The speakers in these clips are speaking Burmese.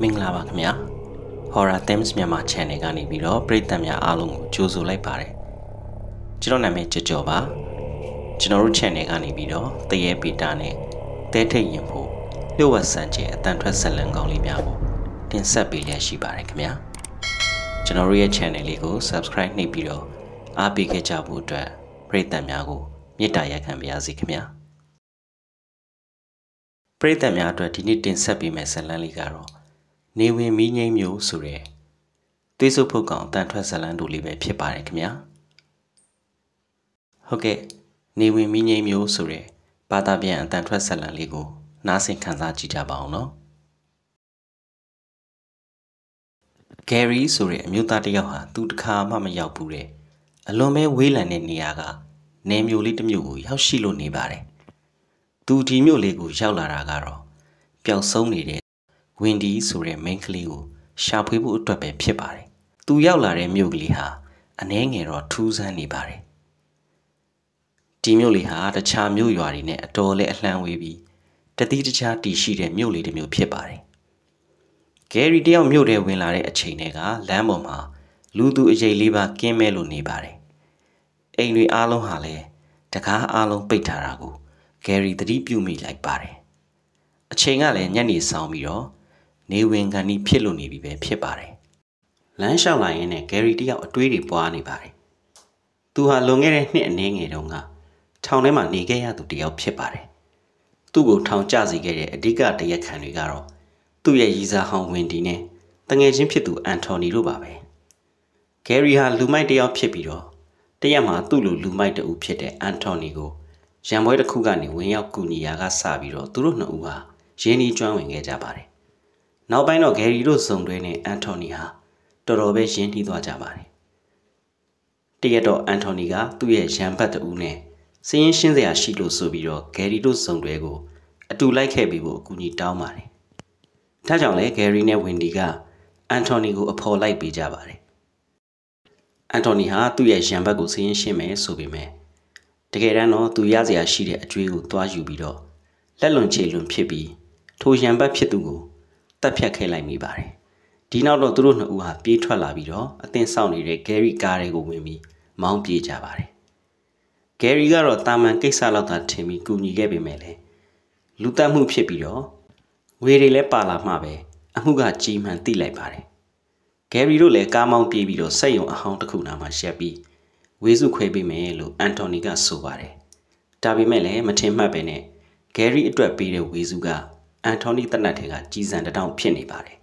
မင်္ဂလာပါခင်ဗျာ Horror Themes မြန်မာ Channel ကနေပြီးတော့ပရိသတ်များအားလုံးကိုကြိုဆိုလိုက်ပါတယ်ကျွန်တော်နာမည်ကျော်ကျော်ပါ ကျွန်တော်တို့ Channel ကနေပြီးတော့တရေပီတာနဲ့တဲထိတ်ရင်ဖို့လျှို့ဝှက်ဆန်ခြင်းအတန်ထွက်ဆက်လန်ကောင်းလေးများကိုတင်ဆက်ပေးလျက်ရှိပါတယ်ခင်ဗျာကျွန်တော်တို့ရဲ့ Channel လေးကို Subscribe နှိပ်ပြီးတော့အားပေးခဲ့ကြဖို့အတွက်ပရိသတ်များကိုမေတ္တာရက်ခံပါရစေခင်ဗျာပရိသတ်များအတွက်ဒီနေ့တင်ဆက်ပေးမယ့်ဇာတ်လမ်းလေးကတော့နေဝင်မီးငိမ့်မျိုးဆိုရဲသွေးစုပ်ဖုတ်ကောင်တန်ထွက်ဇလန်းတို့လေးပဲဖြစ်ပါတယ်ခင်ဗျာဟုတ်ကဲ့နေဝင်မီးငိမ့်မျိုးဆိုရဲဘာသာပြန်အတန်ထွက်ဇလန်းလေးကိုနားဆင်ခံစားကြည့်ကြပါအောင်နော် Gary ဆိုတဲ့အမျိုးသားတစ်ယောက်ဟာသူတခါမှမရောက်ဘူးတဲ့အလွန်ပဲဝေးလံတဲ့နေရာကနေမျိုးလေးတစ်မျိုးကိုရောက်ရှိလို့နေပါတယ်သူဒီမျိုးလေးကိုရောက်လာတာကတော့ပျောက်ဆုံးနေတဲ့ဝင်ဒီဆိုတဲ့ main ကလေးကိုရှာဖွေဖို့အတွက်ပဲဖြစ်ပါတယ်။သူရောက်လာတဲ့မြို့ကလေးဟာအနှဲငယ်တော့ထူးဆန်းနေပါတယ်။ဒီမြို့လေးဟာတခြားမြို့ရွာတွေနဲ့အတော်လဲအလှမ်းဝေးပြီးတတိတခြားတည်ရှိတဲ့မြို့လေးတစ်မြို့ဖြစ်ပါတယ်။ဂယ်ရီတယောက်မြို့ထဲဝင်လာတဲ့အချိန်တွေကလမ်းပေါ်မှာလူသူအရေးလေးပါကင်းမဲ့လို့နေပါတယ်။အိမ်တွေအားလုံးဟာလည်းတကားအားလုံးပိတ်ထားတာကိုဂယ်ရီသတိပြုမိလိုက်ပါတယ်။အချိန်ကလည်းညနေဆောင်ပြီးတော့နေဝင်ခံဤဖြစ်လို့နေပြီပဲဖြစ်ပါတယ်လမ်းလျှောက်လာရင်းနဲ့ဂယ်ရီတယောက်အတွေးတွေပွားနေပါတယ်သူဟာလွန်ခဲ့တဲ့နှစ်အနည်းငယ်တုန်းကထောင်ထဲမှာနေခဲ့ရသူတယောက်ဖြစ်ပါတယ်သူ့ကိုထောင်ကျစေခဲ့တဲ့အဓိကတရက်ခံတွေကတော့သူ့ရဲ့ရီစာဟောင်းဝင်ဒီနဲ့တငယ်ချင်းဖြစ်သူအန်တိုနီတို့ပါပဲဂယ်ရီဟာလူမိုက်တယောက်ဖြစ်ပြီးတော့တရက်မှာသူ့လိုလူမိုက်တူဖြစ်တဲ့အန်တိုနီကိုရံပွဲတစ်ခုကနေဝင်ရောက်ကူညီရာကစပြီးတော့သူတို့နှစ်ဦးဟာရင်းနှီးကျွမ်းဝင်ခဲ့ကြပါတယ်နောက်ပိုင်းတော့ဂယ်ရီတို့စုံတွဲနဲ့အန်တိုနီဟာတော်တော်ပဲရင်းနှီးသွားကြပါတယ်။တရက်တော့အန်တိုနီကသူ့ရဲ့ရန်ဘတ်တူနဲ့စည်ရင်ရှင်းစရာရှိလို့ဆိုပြီးတော့ဂယ်ရီတို့စုံတွဲကိုအတူလိုက်ခဲ့ပြီးဖို့အကူအညီတောင်းပါတယ်။ဒါကြောင့်လဲဂယ်ရီနဲ့ဝင်ဒီကအန်တိုနီကိုအဖော်လိုက်ပေးကြပါတယ်။အန်တိုနီဟာသူ့ရဲ့ရန်ဘတ်ကိုစည်ရင်ရှင်းမယ်ဆိုပေမဲ့တကယ်တမ်းတော့သူရစရာရှိတဲ့အကျွေးကိုသွားယူပြီးတော့လက်လွန်ချေလွန်ဖြစ်ပြီးထိုရန်ဘတ်ဖြစ်သူကိုတပ်ဖြတ်ခဲ့လိုက်မိပါတယ်။ဒီနောက်တော့သူတို့နှစ်ဦးဟာပြေးထွက်လာပြီးတော့အသင်းဆောင်နေတဲ့ Gary ကားတွေကိုဝင်ပြီးမောင်းပြေးကြပါတယ်။ Gary ကတော့တာမန်ကိစ္စလောက်သာထင်ပြီးကူညီခဲ့ပေမဲ့လည်းလူတက်မှုဖြစ်ပြီးတော့ငွေတွေလည်းပါလာမှပဲအမှုက ကြီးမှန်သိလိုက်ပါတယ်။ Gary တို့လည်းကားမောင်းပြေးပြီးတော့စက်ယုံအဟောင်းတစ်ခုနာမှာရှက်ပြီးဝေစုခွဲပေးမယ်လို့အန်တိုနီကဆိုပါတယ်။ဒါပေမဲ့လည်းမထင်မှတ်ပဲနဲ့ဂယ်ရီအတွက်ပေးတဲ့ဝေစုကအန်ထိုနီတနတ်ထဲကကြီးစံတထောင်ဖြစ်နေပါတယ်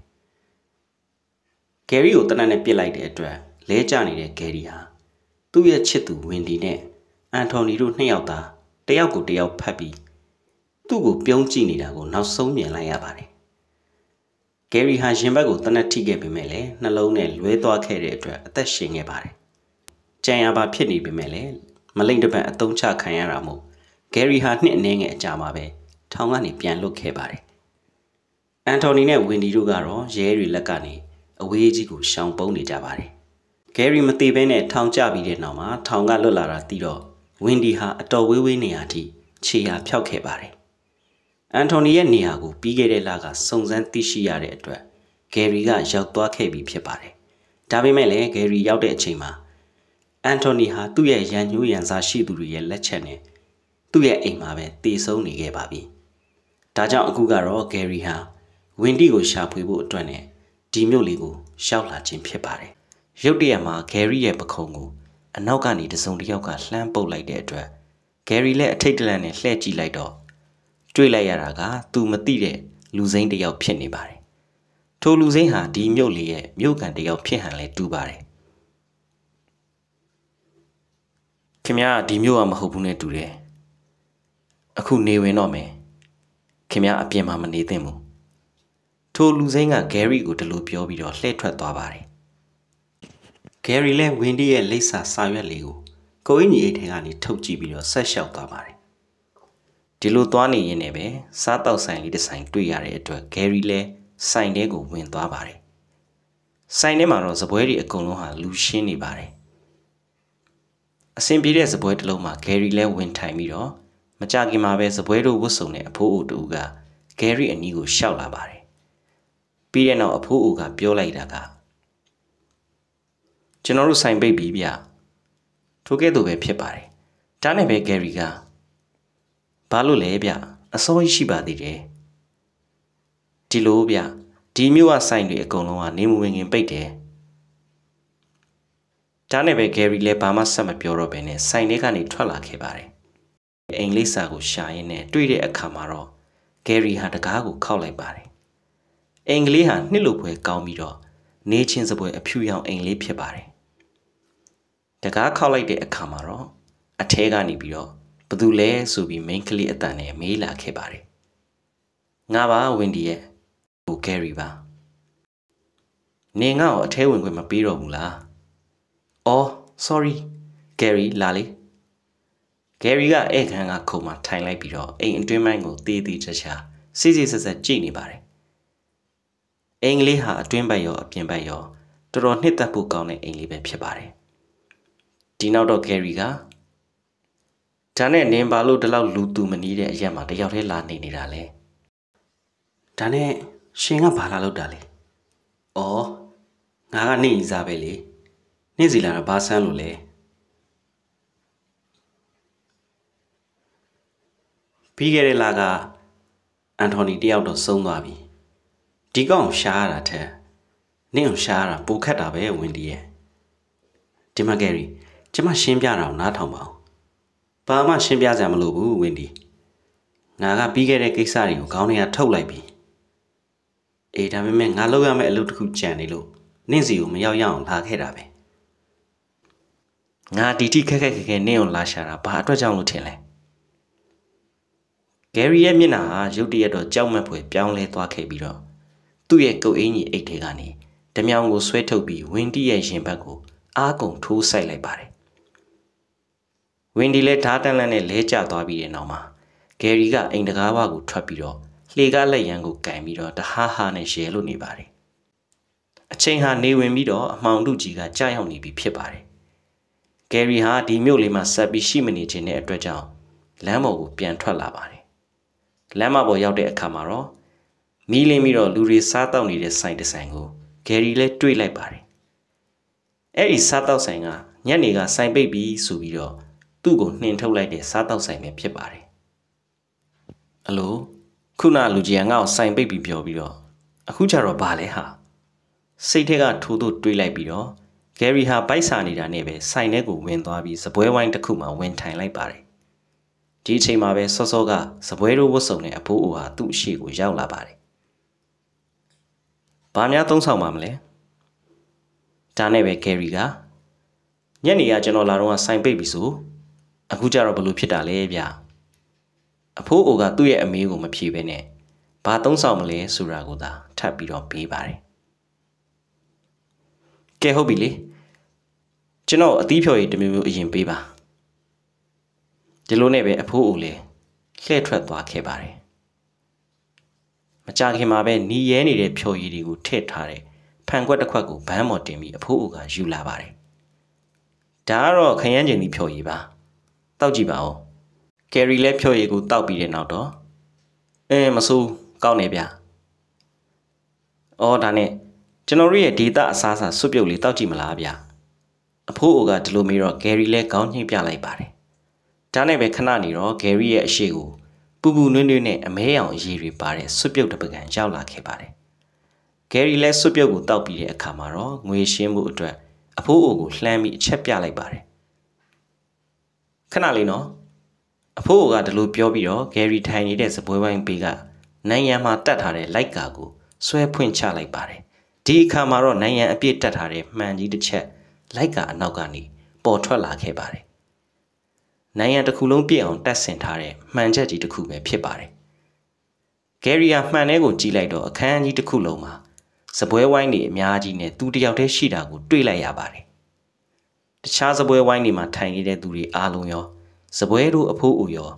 ဂယ်ရီကိုတနတ်နဲ့ပစ်လိုက်တဲ့အတွက်လဲကျနေတဲ့ဂယ်ရီဟာသူ့ရဲ့ချစ်သူဝင်ဒီနဲ့အန်ထိုနီတို့နှစ်ယောက်သာတယောက်ကိုတယောက်ဖတ်ပြီးသူ့ကိုပြုံးကြည့်နေတာကို နောက်ဆုံးမြင်လိုက်ရပါတယ်ဂယ်ရီဟာရင်ဘတ်ကိုတနက်ထိခဲ့ပေမဲ့လည်းနှလုံးနဲ့လွဲသွားခဲ့တဲ့အတွက်အသက်ရှင်ခဲ့ပါတယ်။ကြံရပါဖြစ်နေပေမဲ့လည်းမလိမ့်တပတ်အတုံးချခံရတာမို့ဂယ်ရီဟာနှစ်အနည်းငယ်အကြာမှာပဲထောင်ကနေပြန်လွတ်ခဲ့ပါတယ်အန်တိုနီနဲ့ဝင်ဒီတို့ကတော့ရဲတွေလက်ကနေအဝေးကြီးကိုရှောင်ပုန်းနေကြပါတယ်။ဂယ်ရီမသေးဘဲနဲ့ထောင်ကျပြီးတဲ့နောက်မှာထောင်ကလွတ်လာတာသိတော့ဝင်ဒီဟာအတော်ဝေးဝေးနေရာထိခြေရာဖျောက်ခဲ့ပါတယ်။အန်တိုနီရဲ့နေရာကိုပြီးခဲ့တဲ့လကစုံစမ်းသိရှိရတဲ့အတွက်ဂယ်ရီကရောက်သွားခဲ့ပြီးဖြစ်ပါတယ်။ဒါပေမဲ့လည်းဂယ်ရီရောက်တဲ့အချိန်မှာအန်တိုနီဟာသူ့ရဲ့ရန်ညှိုးရန်စားရှိသူတွေရဲ့လက်ချက်နဲ့သူ့ရဲ့အိမ်မှာပဲတည်ဆုံနေခဲ့ပါပြီ။ဒါကြောင့်အခုကတော့ဂယ်ရီဟာဝင်တီကိုရှာဖွေဖို့အတွက်နဲ့ဒီမြို့လေးကိုရှောက်လာခြင်းဖြစ်ပါတယ်။ရုတ်တရက်မှာဂယ်ရီရဲ့ပခုံးကိုအနောက်ကနေတစုံတစ်ယောက်ကလှမ်းပုတ်လိုက်တဲ့အတွက်ဂယ်ရီလည်းအထိတ်တလန့်နဲ့လှည့်ကြည့်လိုက်တော့တွေ့လိုက်ရတာက သူမသိတဲ့လူစိမ်းတစ်ယောက်ဖြစ်နေပါတယ်။ထိုလူစိမ်းဟာဒီမြို့လေးရဲ့မြို့ကန်တစ်ယောက်ဖြစ်ဟန်လဲတူပါတယ်။ခင်ဗျားဒီမြို့ကမဟုတ်ဘူးနဲ့တူတယ်။အခုနေဝင်တော့မယ်။ခင်ဗျားအပြင်မှာမနေသင့်ဘူးထိုလူစိမ်းကဂယ်ရီကိုဒီလိုပြောပြီးတော့လှည့်ထွက်သွားပါတယ်ဂယ်ရီလည်းဝင်းဒီရဲ့လိပ်စာစာရွက်လေးကိုကိုအင်ကြီးအိတ်ထဲကနေထုတ်ကြည့်ပြီးတော့ဆက်လျှောက်သွားပါတယ်ဒီလိုသွားနေရင်လည်းပဲစားတောက်ဆိုင်လေးတစ်ဆိုင် တွေ့ရတဲ့အတွက်ဂယ်ရီလည်းဆိုင်ထဲကိုဝင်သွားပါတယ်ဆိုင်ထဲမှာတော့စပွဲတွေအကုန်လုံးဟာလူရှင်းနေပါတယ်အဆင်ပြေတဲ့စပွဲတစ်လုံးမှာဂယ်ရီလည်းဝင်ထိုင်ပြီးတော့မကြခင်မှာပဲစပွဲတို့ဝတ်စုံတဲ့အဖိုးအိုတူကဂယ်ရီအနီးကိုရှောက်လာပါတယ်ပြီးတဲ့နောက်အဖိုးအိုကပြောလိုက်တာကကျွန်တော်တို့ဆိုင်ပိတ်ပြီဗျထိုကဲ့သို့ပဲဖြစ်ပါတယ်ဒါနဲ့ပဲဂယ်ရီကဘာလို့လဲဗျအစိုးရရှိပါသေးတယ်ဒီလိုဗျဒီမျိုးကဆိုင်တွေအကုန်လုံးကနေမဝင်ခင်ပိတ်တယ်ဒါနဲ့ပဲဂယ်ရီလည်းဘာမှဆက်မပြောတော့ဘဲနဲ့ဆိုင်ထဲကနေထွက်လာခဲ့ပါတယ်အိမ်လိပ်စာကိုရှာရင်းနဲ့တွေ့တဲ့အခါမှာတော့ဂယ်ရီဟာတကားကိုခောက်လိုက်ပါတယ်အင်္ဂလိပ်ဟာနှစ်လိုဖွဲကောင်းပြီးတော့နေချင်းစပွဲအဖြူရောင်အင်္ဂလိပ်ဖြစ်ပါတယ်တကားခောက်လိုက်တဲ့အခါမှာတော့အထဲကနေပြီးတော့ဘသူလဲဆိုပြီး main ကလေးအတန်နဲ့မေးလာခဲ့ပါတယ်ငါပါဝင်ဒီရဲ့ဟိုကယ်ရီပါနေငါ့ကိုအထဲဝင်ခွင့်မပေးတော့ဘူးလားအော် sorry ကယ်ရီလာလေဂယ်ရီကဧကန်ကခုံမှာထိုင်လိုက်ပြီးတော့အိမ်အတွင်းပိုင်းကိုသေးသေးချာချာစိစိဆက်ဆက်ကြည့်နေပါတယ်အင်္ဂလိပ်ဟာအတွင်းဘက်ရောအပြင်ဘက်ရောတော်တော်နှစ်သက်ဖို့ကောင်းတဲ့အင်္ဂလိပ်ပဲဖြစ်ပါတယ်ဒီနောက်တော့ Gary ကဒါနဲ့နင်ပါလို့ဒီလောက်လူသူမနီးတဲ့အရက်မှာတယောက်တည်းလာနေနေတာလဲဒါနဲ့ရှင်ကဘာလာလောက်တာလဲဩငါကနေရင်စားပဲလေနေ့စီလာတာဘာဆန်းလို့လဲပြီးခဲ့တဲ့လကအန်ထိုနီတယောက်တော့ဆုံးသွားပြီ။ဒီကောင်ရှားရတာထက်နင့်ကိုရှားရတာပိုခက်တာပဲဝင်ဒီရဲ့ဒီမှာကယ်ရီကျမရှင်းပြတာကိုနားထောင်ပါဦးဘာမှရှင်းပြစရာမလိုဘူးဝင်ဒီငါကပြီးခဲ့တဲ့ကိစ္စတွေကိုခေါင်းထဲကထုတ်လိုက်ပြီအေးဒါပေမဲ့ငါလုပ်ရမယ့်အလုပ်တစ်ခုကြံနေလို့နင့်စီကိုမရောက်ရအောင်လာခဲ့တာပဲငါဒီတိခက်ခက်ခက်ခက်နင့်ကိုလာရှာတာဘာအတွက်ကြောင့်လို့ထင်လဲဂယ်ရီရဲ့မျက်နှာဟာရုတ်တရက်တော့ကြောက်မက်ဖွယ်ပြောင်းလဲသွားခဲ့ပြီးတော့သူ့ရဲ့ကုတ်အင်းကြီးအိတ်ထဲကနေဓမြောင်ကို ဆွဲထုတ်ပြီးဝင်းတီရဲ့ရင်ဘတ်ကိုအားကုန်ထိုးဆိုင်လိုက်ပါတယ်ဝင်းဒီလည်းဓာတန်လန့်နဲ့လဲကျသွားပြီးတဲ့နောက်မှာဂယ်ရီကအိမ်တကားဘကို ထွက်ပြီးတော့လှေကားလက်ရန်ကိုကင်ပြီးတော့တဟားဟာနဲ့ရဲလို့နေပါတယ်အချိန်ဟာနေဝင်ပြီးတော့အမှောင်တုကြီးကကြာရောက်နေပြီဖြစ်ပါတယ်ဂယ်ရီဟာဒီမြို့လေးမှာဆက်ပြီးရှိမနေခြင်းတဲ့အတွက်ကြောင့်လမ်းပေါ်ကိုပြန်ထွက်လာပါတယ်လမ်းမပေါ်ရောက်တဲ့အခါမှာတော့မီးလင်းပြီးတော့လူတွေစားတောက်နေတဲ့ဆိုင်တစ်ဆိုင်ကိုဂယ်ရီလည်းတွေးလိုက်ပါတယ်အဲ့ဒီစားတောက်ဆိုင်ကညနေကဆိုင်ပိတ်ပြီးဆိုပြီးတော့သူ့ကိုနှင်ထုတ်လိုက်တဲ့စားတောက်ဆိုင်ပဲဖြစ်ပါတယ်အလိုခုနလူကြီးကငါ့ကိုဆိုင်ပိတ်ပြီးပြောပြီးတော့အခုကျတော့ဘာလဲဟာစိတ်ထက်ကထိုးထိုးတွေးလိုက်ပြီးတော့ဂယ်ရီဟာပိုက်စာနေတာနဲ့ပဲဆိုင်ထဲကိုဝင်သွားပြီးစပွဲဝိုင်းတစ်ခုမှဝင်ထိုင်လိုက်ပါတယ်ဒီအချိန်မှာပဲစောစောကစပွဲတို့ဝတ်စုံတဲ့အဖိုးအိုဟာသူ့အရှိကိုရောက်လာပါတယ်ဘာများသုံးဆောင်ပါမလဲဒါနဲ့ပဲကယ်ရီကညနေကကျွန်တော်လာတော့ဆိုင်ပိတ်ပြီဆိုအခုကျတော့ဘလို့ဖြစ်တာလဲဗျအဖိုးအိုကသူ့ရဲ့အမေကိုမဖြေဘဲနဲ့ဘာသုံးဆောင်မလဲဆိုတာကိုသာထပ်ပြီးတော့ပေးပါတယ်ကဲဟုတ်ပြီလေကျွန်တော်အသီးဖြော်ရည်တမျိုးမျိုးအရင်ပေးပါဒီလိုနဲ့ပဲအဖိုးအိုလည်းလှည့်ထွက်သွားခဲ့ပါတယ်မကြခင်မှာပဲနီရဲနေတဲ့ဖြော်ရည်တွေကိုထည့်ထားတယ်။ဖန်ခွက်တစ်ခွက်ကိုဘန်းမော်တင်ပြီးအဖိုးအိုကယူလာပါတယ်။ဒါကတော့ခရမ်းကျင်သည့်ဖြော်ရည်ပါ။တောက်ကြည့်ပါဦး။ကယ်ရီလည်းဖြော်ရည်ကိုတောက်ပြီးတဲ့နောက်တော့အင်းမဆိုးကောင်းနေဗျ။အော်ဒါနဲ့ကျွန်တော်တို့ရဲ့ဒေတာအစားအစာစွပ်ပြုတ်လေးတောက်ကြည့်မလားဗျ။အဖိုးအိုကဒီလိုမျိုးတော့ဂယ်ရီလည်းခေါင်းညှိပြလိုက်ပါတယ်။ဒါနဲ့ပဲခဏနေတော့ဂယ်ရီရဲ့အရှိကိုပူပူနွင်းနွင်းနဲ့အမဲရောင်အရည်တွေပါတဲ့ဆွတ်ပြုတ်တပကံရောက်လာခဲ့ပါတယ်။ဂယ်ရီလည်းဆွတ်ပြုတ်ကိုတောက်ပြီးတဲ့အခါမှာတော့ငွေရှင်းမှုအတွက်အဖိုးအိုကိုလှမ်းပြီးအချက်ပြလိုက်ပါတယ်။ခဏလေးနော်အဖိုးအိုကဒီလိုပြောပြီးတော့ဂယ်ရီထိုင်နေတဲ့စပွဲဝိုင်းဘေးကနိုင်ရန်မှာတတ်ထားတဲ့လိုက်ကာကိုဆွဲဖွင့်ချလိုက်ပါတယ်။ဒီအခါမှာတော့နိုင်ရန်အပြည့်တက်ထားတဲ့မှန်ကြီးတစ်ချက်လိုက်ကာအနောက်ကနေပေါ်ထွက်လာခဲ့ပါတယ်နိုင်ငံတစ်ခုလုံးပြည့်အောင်တက်ဆင်ထားတဲ့မှန်ချက်ကြီးတစ်ခုပဲဖြစ်ပါတယ်။ဂယ်ရီယာမှန်တဲ့ကိုကြည့်လိုက်တော့အခန်းကြီးတစ်ခုလုံးမှာ စပွဲဝိုင်းတွေအများကြီးနဲ့သူတယောက်တည်းရှိတာကိုတွေ့လိုက်ရပါတယ်။တခြားစပွဲဝိုင်းတွေမှာထိုင်နေတဲ့သူတွေအားလုံးရောစပွဲတို့အဖိုးအိုရော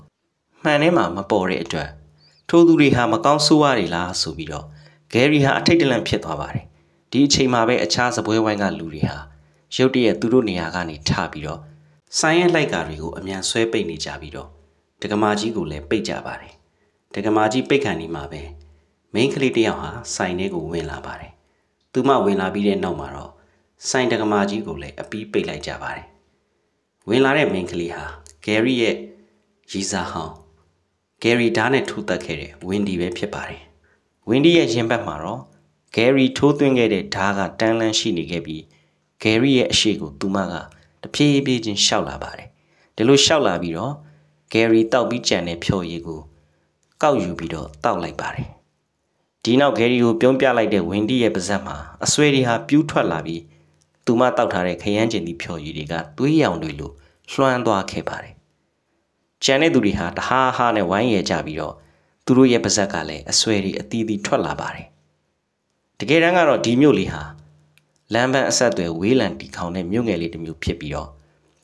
မှန်ထဲမှာမပေါ်တဲ့အတွက်ထိုသူတွေဟာမကောင်းဆိုးဝါးတွေလားဆိုပြီးတော့ဂယ်ရီဟာအထိတ်တလန့်ဖြစ်သွားပါတယ်။ဒီအချိန်မှာပဲအခြားစပွဲဝိုင်းကလူတွေဟာရုတ်တရက်သူတို့နေရာကနေထပြီးတော့ဆိုင်ရဲ့လိုက်ကာတွေကိုအမြန်ဆွဲပိတ်နေကြပြီးတော့ဒကမာကြီးကိုလည်းပိတ်ကြပါတယ်ဒကမာကြီးပိတ်ခံနေမှာပဲမိန်းကလေးတယောက်ဟာဆိုင်ထဲကိုဝင်လာပါတယ်သူမဝင်လာပြီးတဲ့နောက်မှာတော့ဆိုင်ဒကမာကြီးကိုလည်းအပီးပိတ်လိုက်ကြပါတယ်ဝင်လာတဲ့မိန်းကလေးဟာဂယ်ရီရဲ့ရီစာဟောင်းဂယ်ရီဓာတ်နဲ့ထိုးတက်ခဲ့တဲ့ဝင်းဒီပဲဖြစ်ပါတယ်ဝင်းဒီရဲ့ရင်ဘတ်မှာတော့ဂယ်ရီထိုးသွင်းခဲ့တဲ့ဓာတ်ကတန်းလန်းရှိနေခဲ့ပြီးဂယ်ရီရဲ့အရှိကိုသူမကတဖြည်းဖြည်းချင်းရှောက်လာပါတယ်ဒီလိုရှောက်လာပြီးတော့ဂယ်ရီတောက်ပြီးကြံတဲ့ဖြော်ရည်ကိုကောက်ယူပြီးတော့တောက်လိုက်ပါတယ်ဒီနောက်ဂယ်ရီကိုပြုံးပြလိုက်တဲ့ဝင်တီရဲ့ပါဇက်မှာအဆွဲတွေဟာပြူးထွက်လာပြီးသူမတောက်ထားတဲ့ခရမ်းကျင်သည့်ဖြော်ရည်တွေကသွေးရောင်တွေလိုလွှမ်းသွားခဲ့ပါတယ်ကြံတဲ့သူတွေဟာတဟားဟားနဲ့ဝိုင်းရဲကြပြီးတော့သူတို့ရဲ့ပါဇက်ကလည်းအဆွဲတွေအသီးသီးထွက်လာပါတယ်တကယ်တမ်းကတော့ဒီမြို့လေးဟာလမ်းပန်းအဆက်အသွယ်ဝေးလံတီခေါင်တဲ့မြို့ငယ်လေးတစ်မြို့ဖြစ်ပြီးတော့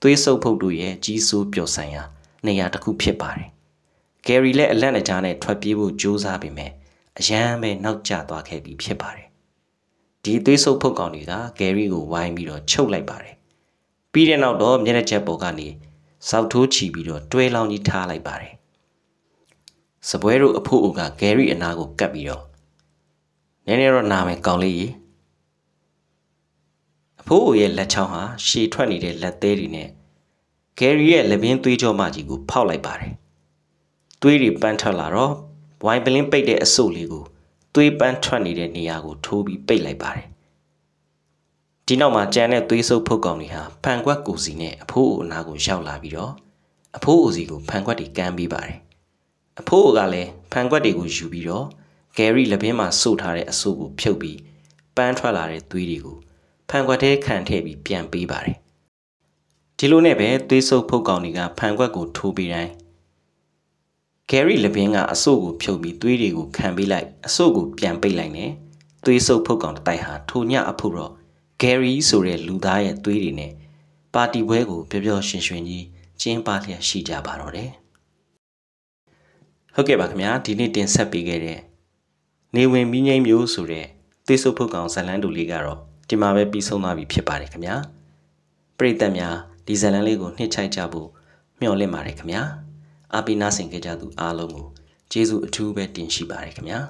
သွေးဆုပ်ဖုတ်တို့ရဲ့ကြီးစိုးပျော်ဆိုင်ရာနေရာတစ်ခုဖြစ်ပါတယ်။ဂယ်ရီလည်းအလန့်တကြားနဲ့ထွက်ပြေးဖို့ကြိုးစားပေမဲ့အရန်ပဲနောက်ကျသွားခဲ့ပြီးဖြစ်ပါတယ်။ဒီသွေးဆုပ်ဖုတ်ကောင်တွေကဂယ်ရီကိုဝိုင်းပြီးတော့ချုပ်လိုက်ပါတယ်။ပြီးတဲ့နောက်တော့မျက်နှာချက်ပေါ်ကနေစောက်ထိုးချီပြီးတော့တွဲလောင်းကြီးထားလိုက်ပါတယ်။စပွဲတို့အဖို့အိုကဂယ်ရီအနာကိုကပ်ပြီးတော့နည်းနည်းတော့နာမယ်ကောင်လေးကြီးဖိုးအိုရဲ့လက်ချောင်းဟာရှည်ထွက်နေတဲ့လက်သေးတွေနဲ့ဂယ်ရီရဲ့လက်ပင်းသွေးကြောမကြီးကိုဖောက်လိုက်ပါတယ်။သွေးတွေပန်းထွက်လာတော့ဝိုင်ပလင်းပိတ်တဲ့အဆုပ်လေးကိုသွေးပန်းထွက်နေတဲ့နေရာကိုထိုးပြီးပိတ်လိုက်ပါတယ်။ဒီနောက်မှာကြံတဲ့သွေးဆုပ်ဖုတ်ကောင်တွေဟာဖန်ခွက်ကိုစီနဲ့အဖိုးအိုအနာကိုရောက်လာပြီးတော့အဖိုးအိုစီကိုဖန်ခွက်တွေကမ်းပေးပါတယ်။အဖိုးအိုကလည်းဖန်ခွက်တွေကိုယူပြီးတော့ဂယ်ရီလက်ပင်းမှာစုထားတဲ့အဆုပ်ကိုဖြုတ်ပြီးပန်းထွက်လာတဲ့သွေးတွေကိုဖန်ခွက်ထဲခံထည့်ပြီးပြန်ပေးပါတယ်ဒီလိုနဲ့ပဲသွေးဆုပ်ဖုတ်ကောင်တွေကဖန်ခွက်ကိုထိုးပြီးတိုင်းဂယ်ရီလပင်းကအဆုတ်ကိုဖြုတ်ပြီးသွေးတွေကိုခံပေးလိုက်အဆုတ်ကိုပြန်ပိတ်လိုက်နေသွေးဆုပ်ဖုတ်ကောင်တိုက်ဟာထိုညအဖို့တော့ဂယ်ရီဆိုတဲ့လူသားရဲ့သွေးတွေနဲ့ပါတီပွဲကိုပျော်ပျော်ရွှင်ရွှင်ကြီးကျင်းပလျက်ရှိကြပါတော့တယ်ဟုတ်ကဲ့ပါခင်ဗျာဒီနေ့တင်ဆက်ပေးခဲ့တဲ့နေဝင်မီးငိမ့်မျိုးဆိုတဲ့သွေးဆုပ်ဖုတ်ကောင်ဇလန်းတူလေးကတော့ဒီမှာပဲပြီးဆုံးသွားပြီဖြစ်ပါတယ်ခင်ဗျာပရိသတ်များဒီဇာတ်လမ်းလေးကိုနှိမ့်ချိုက်ကြဖို့မျှော်လင့်ပါတယ်ခင်ဗျာအားပေးနားဆင်ခဲ့ကြသူအားလုံးကိုကျေးဇူးအထူးပဲတင်ရှိပါတယ်ခင်ဗျာ။